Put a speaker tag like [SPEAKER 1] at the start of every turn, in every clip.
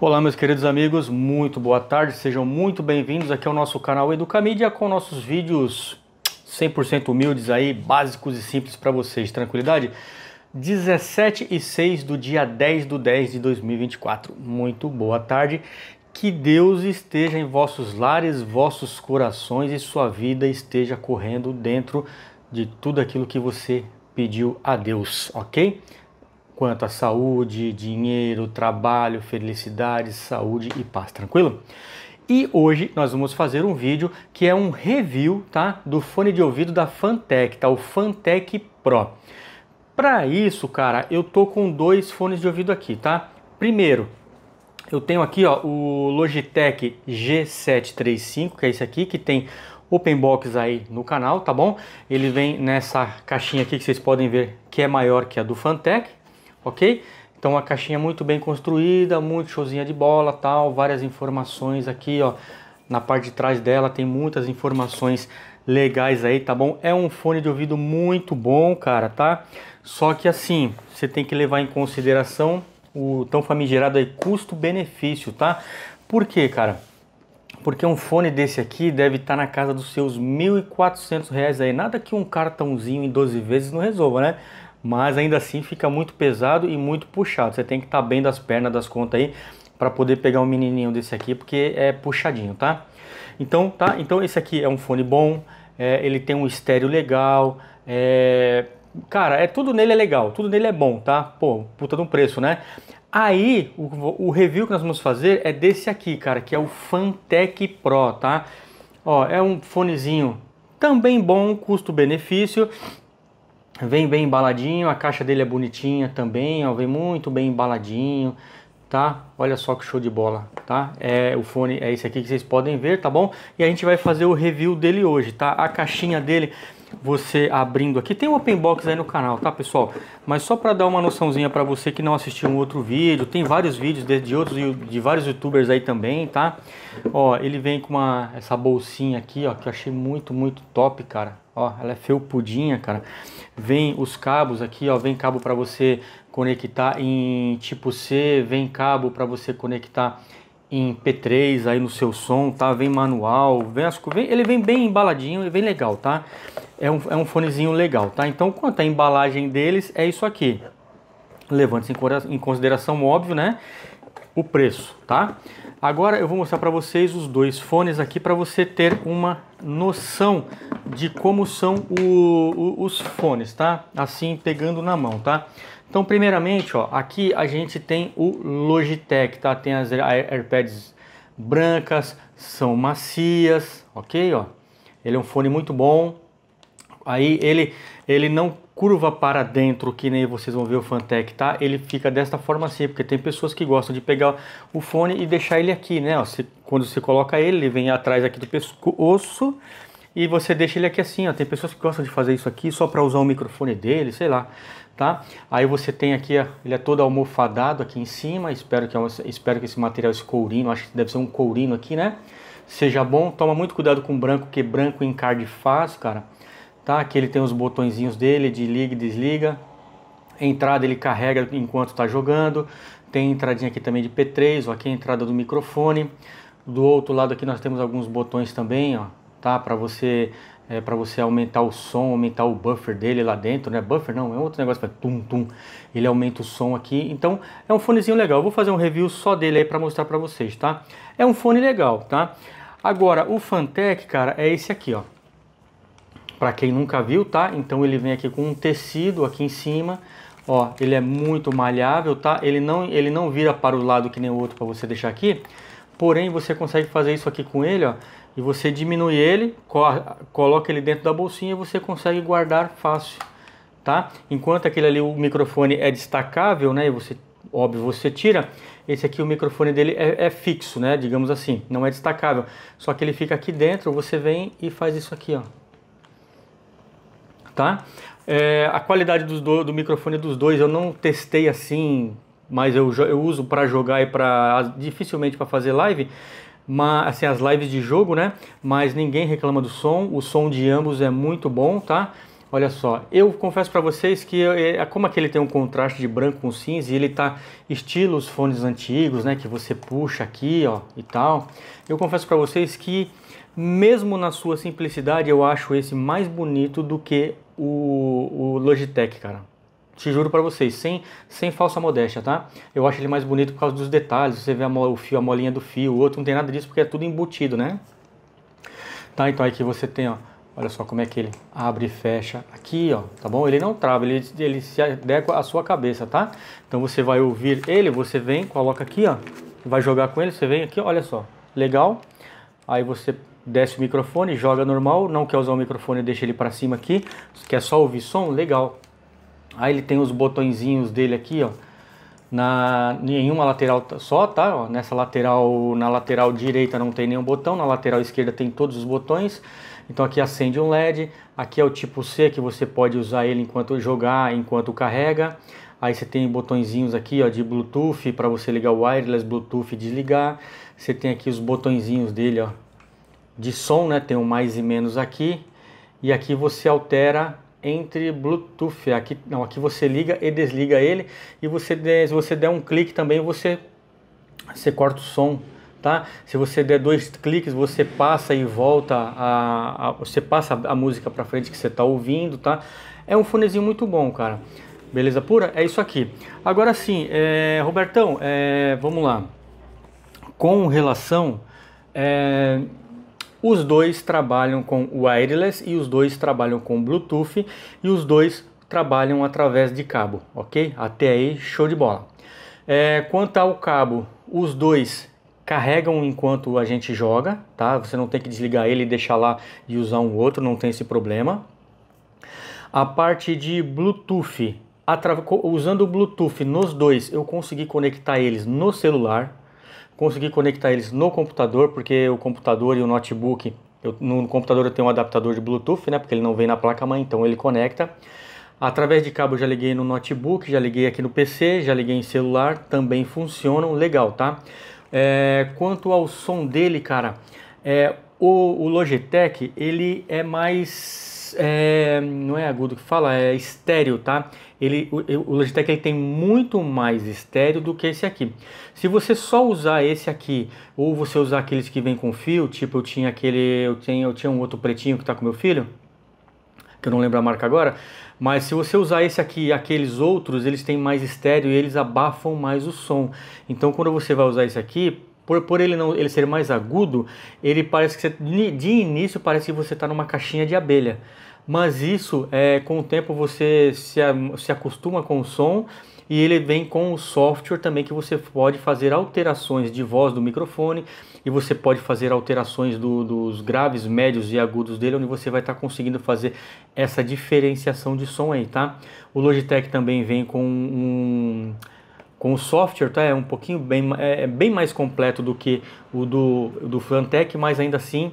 [SPEAKER 1] Olá, meus queridos amigos, muito boa tarde, sejam muito bem-vindos aqui ao nosso canal Educamídia com nossos vídeos 100% humildes aí, básicos e simples para vocês, tranquilidade? 17 e 6 do dia 10 do 10 de 2024, muito boa tarde, que Deus esteja em vossos lares, vossos corações e sua vida esteja correndo dentro de tudo aquilo que você pediu a Deus, ok? quanto à saúde, dinheiro, trabalho, felicidade, saúde e paz, tranquilo? E hoje nós vamos fazer um vídeo que é um review, tá, do fone de ouvido da Fantech, tá, o Fantech Pro. Para isso, cara, eu tô com dois fones de ouvido aqui, tá? Primeiro, eu tenho aqui, ó, o Logitech G735, que é esse aqui, que tem open box aí no canal, tá bom? Ele vem nessa caixinha aqui que vocês podem ver que é maior que a do Fantech, ok? Então uma caixinha muito bem construída, muito showzinha de bola, tal, várias informações aqui, ó. Na parte de trás dela tem muitas informações legais aí, tá bom? É um fone de ouvido muito bom, cara, tá? Só que assim, você tem que levar em consideração o tão famigerado aí custo-benefício, tá? Por quê, cara? Porque um fone desse aqui deve estar tá na casa dos seus R$ 1.400 aí. Nada que um cartãozinho em 12 vezes não resolva, né? mas ainda assim fica muito pesado e muito puxado. Você tem que estar tá bem das pernas, das contas aí, para poder pegar um menininho desse aqui, porque é puxadinho, tá? Então, tá? Então esse aqui é um fone bom, é, ele tem um estéreo legal, é... Cara, é tudo nele é legal, tudo nele é bom, tá? Pô, puta de um preço, né? Aí, o, o review que nós vamos fazer é desse aqui, cara, que é o Fantech Pro, tá? Ó, é um fonezinho também bom, custo-benefício, Vem bem embaladinho, a caixa dele é bonitinha também, ó, vem muito bem embaladinho, tá? Olha só que show de bola, tá? É, o fone é esse aqui que vocês podem ver, tá bom? E a gente vai fazer o review dele hoje, tá? A caixinha dele, você abrindo aqui, tem um open box aí no canal, tá, pessoal? Mas só para dar uma noçãozinha para você que não assistiu um outro vídeo, tem vários vídeos de, de outros de vários youtubers aí também, tá? Ó, ele vem com uma essa bolsinha aqui, ó, que eu achei muito, muito top, cara Ó, ela é felpudinha, cara. Vem os cabos aqui, ó, vem cabo para você conectar em tipo C, vem cabo para você conectar em P3 aí no seu som, tá? Vem manual, vem as vem, ele vem bem embaladinho e vem legal, tá? É um, é um fonezinho legal, tá? Então, quanto à embalagem deles, é isso aqui. Levando-se em consideração, óbvio, né? o preço, tá? Agora eu vou mostrar para vocês os dois fones aqui para você ter uma noção de como são o, o, os fones, tá? Assim pegando na mão, tá? Então primeiramente, ó, aqui a gente tem o Logitech, tá? Tem as AirPads brancas, são macias, ok? Ó, ele é um fone muito bom. Aí ele ele não curva para dentro, que nem vocês vão ver o Fantech, tá? Ele fica desta forma assim, porque tem pessoas que gostam de pegar o fone e deixar ele aqui, né? Ó, quando você coloca ele, ele vem atrás aqui do pescoço e você deixa ele aqui assim, ó. Tem pessoas que gostam de fazer isso aqui só para usar o microfone dele, sei lá, tá? Aí você tem aqui, ó, ele é todo almofadado aqui em cima. Espero que, é espero que esse material, esse courino, acho que deve ser um courino aqui, né? Seja bom. Toma muito cuidado com branco, que branco encarde faz, cara tá? Aqui ele tem os botõezinhos dele de liga e desliga. Entrada ele carrega enquanto está jogando. Tem entradinha aqui também de P3, ó, aqui é a entrada do microfone. Do outro lado aqui nós temos alguns botões também, ó, tá? Para você é, para você aumentar o som, aumentar o buffer dele lá dentro, né? Buffer não, é outro negócio, é tum tum. Ele aumenta o som aqui. Então, é um fonezinho legal. Eu vou fazer um review só dele aí para mostrar para vocês, tá? É um fone legal, tá? Agora, o Fantech, cara, é esse aqui, ó para quem nunca viu, tá? Então ele vem aqui com um tecido aqui em cima, ó, ele é muito malhável, tá? Ele não, ele não vira para o lado que nem o outro para você deixar aqui, porém você consegue fazer isso aqui com ele, ó, e você diminui ele, coloca ele dentro da bolsinha e você consegue guardar fácil, tá? Enquanto aquele ali, o microfone é destacável, né, e você, óbvio, você tira, esse aqui o microfone dele é, é fixo, né, digamos assim, não é destacável, só que ele fica aqui dentro, você vem e faz isso aqui, ó tá? É, a qualidade do, do microfone dos dois eu não testei assim, mas eu, eu uso para jogar e para dificilmente para fazer live, mas assim as lives de jogo, né? Mas ninguém reclama do som, o som de ambos é muito bom, tá? Olha só, eu confesso para vocês que é, como aquele tem um contraste de branco com cinza e ele tá estilo os fones antigos, né, que você puxa aqui, ó, e tal. Eu confesso para vocês que mesmo na sua simplicidade, eu acho esse mais bonito do que o, o Logitech, cara. Te juro para vocês, sem, sem falsa modéstia, tá? Eu acho ele mais bonito por causa dos detalhes. Você vê a, o fio, a molinha do fio, o outro não tem nada disso porque é tudo embutido, né? Tá, então aqui você tem, ó, olha só como é que ele abre e fecha aqui, ó, tá bom? Ele não trava, ele, ele se adequa à sua cabeça, tá? Então você vai ouvir ele, você vem, coloca aqui, ó, vai jogar com ele, você vem aqui, olha só, legal. Aí você desce o microfone, joga normal, não quer usar o microfone, deixa ele para cima aqui, quer só ouvir som, legal. Aí ele tem os botõezinhos dele aqui, ó, na nenhuma lateral só, tá? Ó, nessa lateral, na lateral direita não tem nenhum botão, na lateral esquerda tem todos os botões. Então aqui acende um LED, aqui é o tipo C que você pode usar ele enquanto jogar, enquanto carrega. Aí você tem botõezinhos aqui ó, de Bluetooth para você ligar o wireless, Bluetooth e desligar. Você tem aqui os botõezinhos dele, ó, de som, né? Tem um mais e menos aqui. E aqui você altera entre Bluetooth. Aqui, não, aqui você liga e desliga ele. E você, se você der um clique também, você, você corta o som. Tá? Se você der dois cliques, você passa e volta, a, a você passa a música para frente que você está ouvindo, tá? É um fonezinho muito bom, cara. Beleza pura? É isso aqui. Agora sim, é, Robertão, é, vamos lá. Com relação... É, os dois trabalham com wireless e os dois trabalham com Bluetooth e os dois trabalham através de cabo, ok? Até aí, show de bola. É, quanto ao cabo, os dois carregam enquanto a gente joga, tá? Você não tem que desligar ele e deixar lá e usar um outro, não tem esse problema. A parte de Bluetooth, usando o Bluetooth nos dois, eu consegui conectar eles no celular Consegui conectar eles no computador, porque o computador e o notebook, eu, no computador eu tenho um adaptador de Bluetooth, né? Porque ele não vem na placa mãe, então ele conecta. Através de cabo já liguei no notebook, já liguei aqui no PC, já liguei em celular, também funcionam, legal, tá? É, quanto ao som dele, cara, é, o, o Logitech, ele é mais é, não é agudo que fala, é estéreo, tá? Ele, o, o Logitech ele tem muito mais estéreo do que esse aqui. Se você só usar esse aqui, ou você usar aqueles que vem com fio, tipo eu tinha aquele, eu tinha, eu tinha um outro pretinho que tá com meu filho, que eu não lembro a marca agora, mas se você usar esse aqui e aqueles outros, eles têm mais estéreo e eles abafam mais o som. Então quando você vai usar esse aqui, por, por ele não ele ser mais agudo, ele parece que você, de início parece que você está numa caixinha de abelha. Mas isso, é, com o tempo você se, se acostuma com o som e ele vem com o software também que você pode fazer alterações de voz do microfone e você pode fazer alterações do, dos graves, médios e agudos dele, onde você vai estar tá conseguindo fazer essa diferenciação de som aí, tá? O Logitech também vem com um com o software tá, é um pouquinho bem, é, é, bem mais completo do que o do, do Fantech, mas ainda assim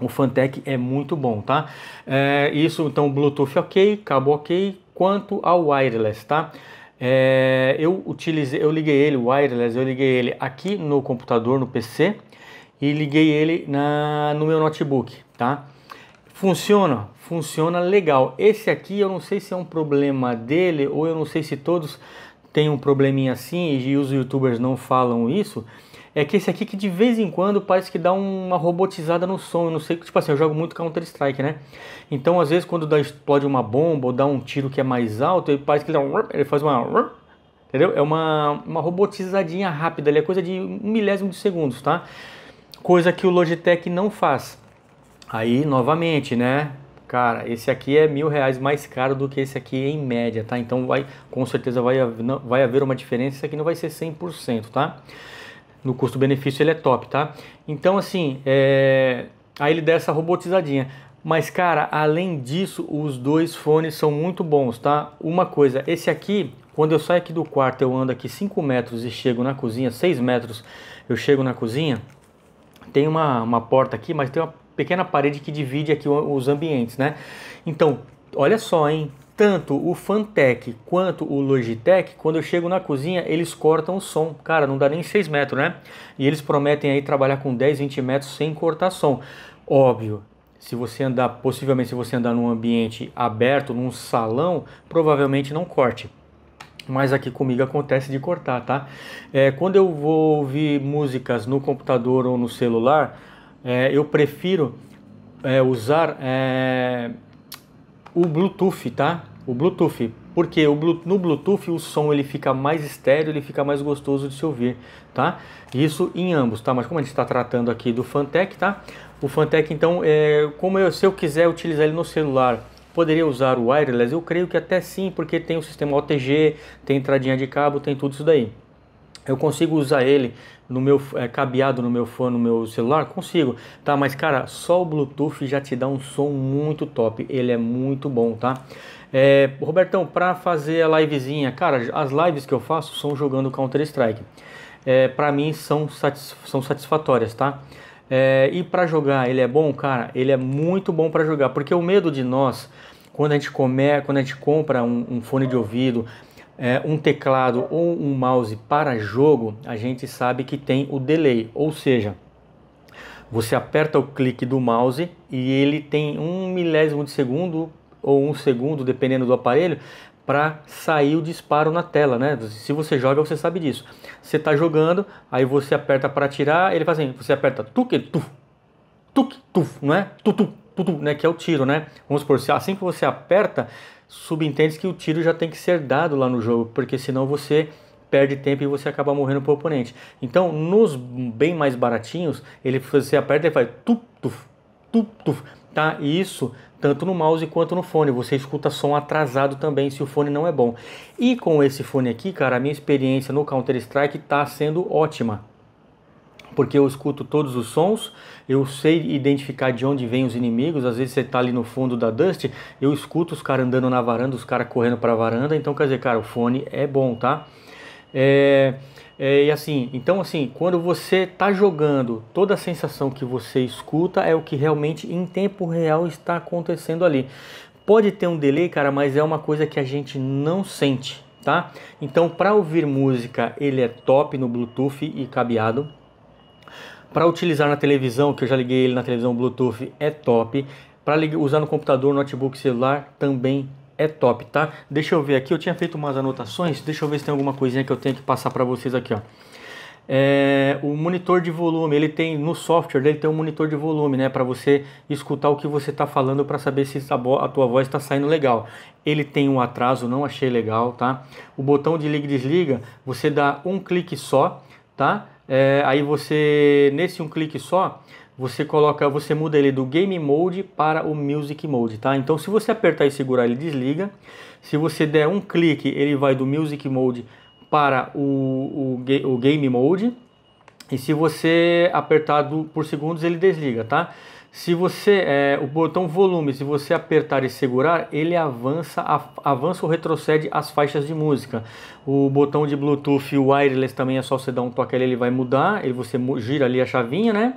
[SPEAKER 1] o Fantech é muito bom, tá? É, isso então Bluetooth ok, cabo ok, quanto ao wireless, tá? É, eu utilizei, eu liguei ele wireless, eu liguei ele aqui no computador, no PC e liguei ele na, no meu notebook, tá? Funciona, funciona legal. Esse aqui eu não sei se é um problema dele ou eu não sei se todos tem um probleminha assim e os youtubers não falam isso, é que esse aqui que de vez em quando parece que dá uma robotizada no som. Eu não sei, tipo assim, eu jogo muito Counter Strike, né? Então às vezes quando dá, explode uma bomba ou dá um tiro que é mais alto, ele parece que ele, dá, ele faz uma... Entendeu? É uma, uma robotizadinha rápida, ele é coisa de um milésimo de segundos, tá? Coisa que o Logitech não faz. Aí, novamente, né? Cara, esse aqui é mil reais mais caro do que esse aqui em média, tá? Então vai, com certeza vai, vai haver uma diferença, Esse aqui não vai ser 100%, tá? No custo-benefício ele é top, tá? Então assim, é... aí ele dá essa robotizadinha. Mas cara, além disso, os dois fones são muito bons, tá? Uma coisa, esse aqui, quando eu saio aqui do quarto, eu ando aqui 5 metros e chego na cozinha, 6 metros, eu chego na cozinha, tem uma, uma porta aqui, mas tem uma pequena parede que divide aqui os ambientes, né? Então, olha só, hein? Tanto o Fantech quanto o Logitech, quando eu chego na cozinha, eles cortam o som. Cara, não dá nem 6 metros, né? E eles prometem aí trabalhar com 10, 20 metros sem cortar som. Óbvio, se você andar, possivelmente se você andar num ambiente aberto, num salão, provavelmente não corte. Mas aqui comigo acontece de cortar, tá? É, quando eu vou ouvir músicas no computador ou no celular, é, eu prefiro é, usar é, o Bluetooth, tá? O Bluetooth, porque no Bluetooth o som ele fica mais estéreo, ele fica mais gostoso de se ouvir, tá? Isso em ambos, tá? Mas como a gente está tratando aqui do Fantech, tá? O Fantech, então, é, como eu, se eu quiser utilizar ele no celular, poderia usar o wireless? Eu creio que até sim, porque tem o sistema OTG, tem entradinha de cabo, tem tudo isso daí. Eu consigo usar ele no meu é, cabeado no meu fone, no meu celular? Consigo, tá? Mas cara, só o Bluetooth já te dá um som muito top. Ele é muito bom, tá? É, Robertão, para fazer a livezinha, cara, as lives que eu faço são jogando Counter Strike. É, para mim são, satis são satisfatórias, tá? É, e para jogar, ele é bom, cara. Ele é muito bom para jogar, porque o medo de nós, quando a gente comer, quando a gente compra um, um fone de ouvido é, um teclado ou um mouse para jogo, a gente sabe que tem o delay, ou seja, você aperta o clique do mouse e ele tem um milésimo de segundo ou um segundo, dependendo do aparelho, para sair o disparo na tela, né? Se você joga, você sabe disso. Você está jogando, aí você aperta para atirar ele faz assim, você aperta tuque, tu, tuque, tu, não é? Tu, tu, tudo, né, que é o tiro, né? Vamos supor, assim que você aperta, subentende que o tiro já tem que ser dado lá no jogo, porque senão você perde tempo e você acaba morrendo pro oponente. Então, nos bem mais baratinhos, ele você aperta e faz tuf, tuf, tuf, tuf, tá? E isso tanto no mouse quanto no fone, você escuta som atrasado também se o fone não é bom. E com esse fone aqui, cara, a minha experiência no Counter Strike tá sendo ótima porque eu escuto todos os sons, eu sei identificar de onde vêm os inimigos. Às vezes você tá ali no fundo da Dust, eu escuto os caras andando na varanda, os caras correndo para a varanda. Então, quer dizer, cara, o fone é bom, tá? É, é, e assim, então assim, quando você tá jogando, toda a sensação que você escuta é o que realmente em tempo real está acontecendo ali. Pode ter um delay, cara, mas é uma coisa que a gente não sente, tá? Então, para ouvir música, ele é top no Bluetooth e cabeado. Para utilizar na televisão, que eu já liguei ele na televisão Bluetooth, é top. Para usar no computador, notebook, celular, também é top, tá? Deixa eu ver aqui, eu tinha feito umas anotações, deixa eu ver se tem alguma coisinha que eu tenho que passar para vocês aqui, ó. É, o monitor de volume, ele tem no software dele tem um monitor de volume, né, para você escutar o que você está falando para saber se a, a tua voz está saindo legal. Ele tem um atraso, não achei legal, tá? O botão de liga e desliga, você dá um clique só, tá? É, aí você, nesse um clique só, você coloca, você muda ele do Game Mode para o Music Mode, tá? Então se você apertar e segurar ele desliga, se você der um clique ele vai do Music Mode para o, o, o Game Mode, e se você apertar do, por segundos ele desliga, tá? Se você é, o botão volume, se você apertar e segurar, ele avança, avança ou retrocede as faixas de música. O botão de Bluetooth wireless também é só você dar um toque ali, ele vai mudar, ele você gira ali a chavinha, né?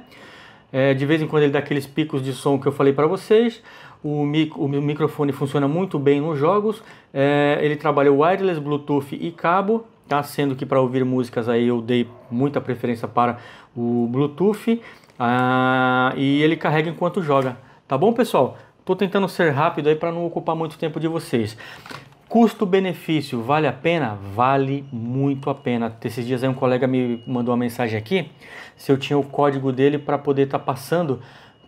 [SPEAKER 1] É, de vez em quando ele dá aqueles picos de som que eu falei para vocês. O, mic o microfone funciona muito bem nos jogos. É, ele trabalha wireless, Bluetooth e cabo tá? Sendo que para ouvir músicas aí eu dei muita preferência para o Bluetooth. Ah, e ele carrega enquanto joga. Tá bom, pessoal? Tô tentando ser rápido aí para não ocupar muito tempo de vocês. Custo-benefício, vale a pena? Vale muito a pena. Esses dias aí um colega me mandou uma mensagem aqui, se eu tinha o código dele para poder estar tá passando,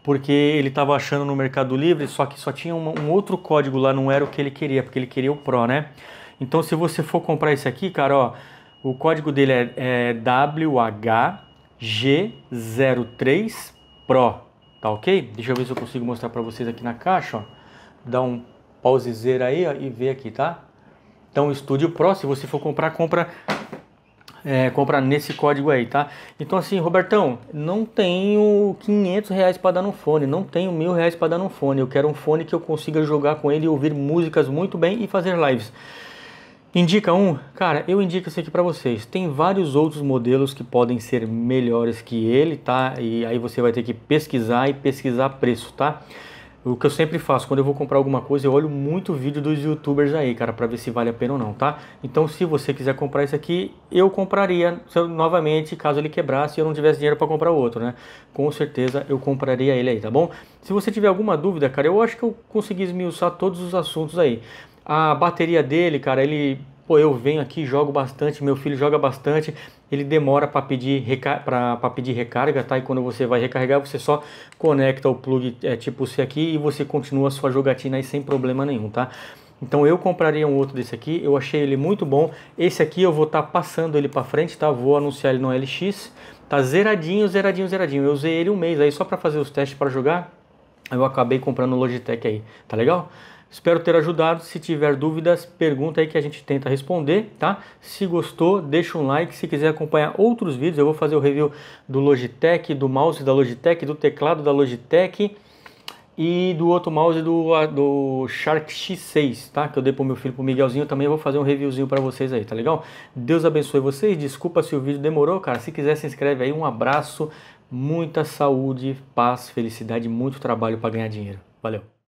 [SPEAKER 1] porque ele estava achando no Mercado Livre, só que só tinha um, um outro código lá, não era o que ele queria, porque ele queria o Pro, né? Então se você for comprar esse aqui, cara, ó, o código dele é, é WH G03 Pro, tá ok? Deixa eu ver se eu consigo mostrar para vocês aqui na caixa, ó. Dá um pause aí ó, e ver aqui, tá? Então, Studio Pro, se você for comprar, compra é, comprar nesse código aí, tá? Então assim, Robertão, não tenho 500 reais para dar no fone, não tenho mil reais para dar no fone. Eu quero um fone que eu consiga jogar com ele, ouvir músicas muito bem e fazer lives. Indica um? Cara, eu indico esse aqui para vocês. Tem vários outros modelos que podem ser melhores que ele, tá? E aí você vai ter que pesquisar e pesquisar preço, tá? O que eu sempre faço, quando eu vou comprar alguma coisa, eu olho muito vídeo dos youtubers aí, cara, para ver se vale a pena ou não, tá? Então, se você quiser comprar esse aqui, eu compraria novamente, caso ele quebrasse e eu não tivesse dinheiro para comprar outro, né? Com certeza eu compraria ele aí, tá bom? Se você tiver alguma dúvida, cara, eu acho que eu consegui esmiuçar todos os assuntos aí. A bateria dele, cara, ele. Pô, eu venho aqui, jogo bastante, meu filho joga bastante, ele demora para pedir, para pra, pedir recarga, tá? E quando você vai recarregar, você só conecta o plug é, tipo C aqui e você continua a sua jogatina aí sem problema nenhum, tá? Então eu compraria um outro desse aqui, eu achei ele muito bom. Esse aqui eu vou estar tá passando ele para frente, tá? Vou anunciar ele no LX. Tá zeradinho, zeradinho, zeradinho. Eu usei ele um mês aí só para fazer os testes para jogar. Eu acabei comprando o Logitech aí, tá legal? Espero ter ajudado. Se tiver dúvidas, pergunta aí que a gente tenta responder, tá? Se gostou, deixa um like. Se quiser acompanhar outros vídeos, eu vou fazer o review do Logitech, do mouse da Logitech, do teclado da Logitech e do outro mouse do, do Shark X6, tá? Que eu dei pro meu filho, pro Miguelzinho, também vou fazer um reviewzinho para vocês aí, tá legal? Deus abençoe vocês, desculpa se o vídeo demorou, cara, se quiser se inscreve aí, um abraço, muita saúde, paz, felicidade, muito trabalho para ganhar dinheiro. Valeu!